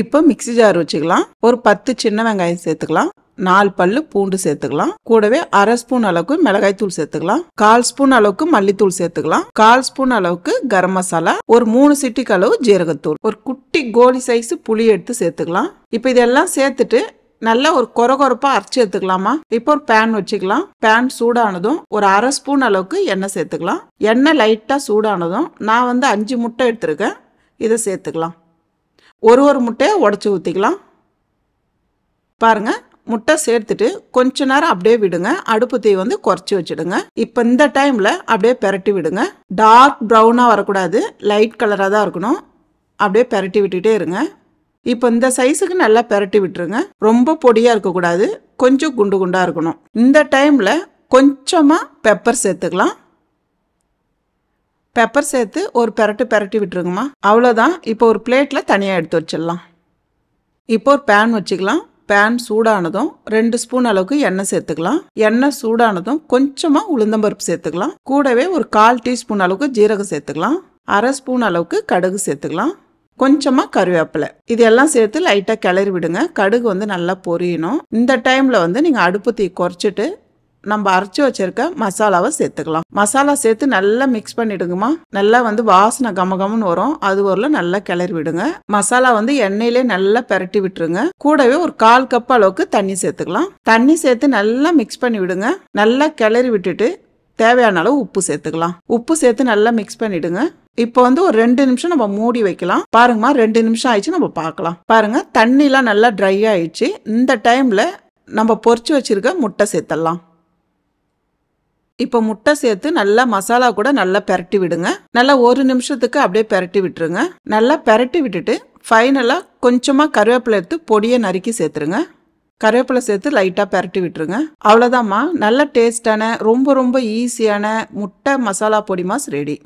இப்போ mixie jar வச்சுக்கலாம் ஒரு பத்து சின்ன வெங்காயம் சேர்த்துக்கலாம் நாலு பல்லு பூண்டு சேர்த்துக்கலாம் கூடவே அரை ஸ்பூன் அளவுக்கு மிளகாய் தூள் சேர்த்துக்கலாம் கால் ஸ்பூன் அளவுக்கு மல்லித்தூள் சேர்த்துக்கலாம் கால் ஸ்பூன் அளவுக்கு கரம் மசாலா ஒரு மூணு சிட்டிக்கு அளவு ஜீரகத்தூள் ஒரு குட்டி கோலி சைஸ் புளி எடுத்து சேர்த்துக்கலாம் இப்போ இதெல்லாம் சேர்த்துட்டு நல்லா ஒரு கொர கொரப்பாக அரைச்சி எடுத்துக்கலாமா இப்போ ஒரு பேன் வச்சுக்கலாம் பேன் சூடானதும் ஒரு அரை ஸ்பூன் அளவுக்கு எண்ணெய் சேர்த்துக்கலாம் எண்ணெய் லைட்டாக சூடானதும் நான் வந்து அஞ்சு முட்டை எடுத்துருக்கேன் இதை சேர்த்துக்கலாம் ஒரு ஒரு முட்டையை உடச்சி ஊற்றிக்கலாம் பாருங்கள் முட்டை சேர்த்துட்டு கொஞ்ச நேரம் அப்படியே விடுங்க அடுப்பு தீ வந்து குறைச்சி வச்சுடுங்க இப்போ இந்த டைமில் அப்படியே பெரட்டி விடுங்க டார்க் ப்ரௌனாக வரக்கூடாது லைட் கலராக தான் இருக்கணும் அப்படியே பெரட்டி விட்டுகிட்டே இருங்க இப்போ இந்த சைஸுக்கு நல்லா பெரட்டி விட்டுருங்க ரொம்ப பொடியாக இருக்கக்கூடாது கொஞ்சம் குண்டு குண்டாக இருக்கணும் இந்த டைமில் கொஞ்சமாக பெப்பர் சேர்த்துக்கலாம் பெப்பர் சேர்த்து ஒரு பெரட்டு பெரட்டி விட்டுருங்கம்மா அவ்வளோதான் இப்போ ஒரு பிளேட்டில் தனியாக எடுத்து வச்சிடலாம் இப்போ ஒரு பேன் வச்சுக்கலாம் பேன் சூடானதும் ரெண்டு ஸ்பூன் அளவுக்கு எண்ணெய் சேர்த்துக்கலாம் எண்ணெய் சூடானதும் கொஞ்சமாக உளுந்தம்பருப்பு சேர்த்துக்கலாம் கூடவே ஒரு கால் டீஸ்பூன் அளவுக்கு ஜீரகம் சேர்த்துக்கலாம் அரை ஸ்பூன் அளவுக்கு கடுகு சேர்த்துக்கலாம் கொஞ்சமாக கருவேப்பிலை இதெல்லாம் சேர்த்து லைட்டாக கிளறி விடுங்க கடுகு வந்து நல்லா பொரியணும் இந்த டைமில் வந்து நீங்கள் அடுப்பு தீ குறைச்சிட்டு நம்ம அரைச்சி வச்சிருக்க மசாலாவை சேர்த்துக்கலாம் மசாலா சேர்த்து நல்லா மிக்ஸ் பண்ணிடுங்கம்மா நல்லா வந்து வாசனை கமகமன்னு வரும் அது ஒரு நல்லா கிளறி விடுங்க மசாலா வந்து எண்ணெயிலே நல்லா பெரட்டி விட்டுருங்க கூடவே ஒரு கால் கப் அளவுக்கு தண்ணி சேர்த்துக்கலாம் தண்ணி சேர்த்து நல்லா மிக்ஸ் பண்ணி விடுங்க நல்லா கிளறி விட்டுட்டு தேவையான அளவு உப்பு சேர்த்துக்கலாம் உப்பு சேர்த்து நல்லா மிக்ஸ் பண்ணிடுங்க இப்போ வந்து ஒரு ரெண்டு நிமிஷம் நம்ம மூடி வைக்கலாம் பாருங்கம்மா ரெண்டு நிமிஷம் ஆயிடுச்சு நம்ம பார்க்கலாம் பாருங்க தண்ணிலாம் நல்லா ட்ரை ஆயிடுச்சு இந்த டைம்ல நம்ம பொறிச்சு வச்சிருக்க முட்டை சேர்த்தலாம் இப்போ முட்டை சேர்த்து நல்லா மசாலா கூட நல்லா பெரட்டி விடுங்க நல்லா ஒரு நிமிஷத்துக்கு அப்படியே பெரட்டி விட்டுருங்க நல்லா பெரட்டி விட்டுட்டு ஃபைனலாக கொஞ்சமாக கருவேப்பிலை எடுத்து பொடியை நறுக்கி சேர்த்துருங்க கருவேப்பிலை சேர்த்து லைட்டாக பெரட்டி விட்டுருங்க அவ்வளோதாம்மா நல்ல டேஸ்டான ரொம்ப ரொம்ப ஈஸியான முட்டை மசாலா பொடி மாஸ் ரெடி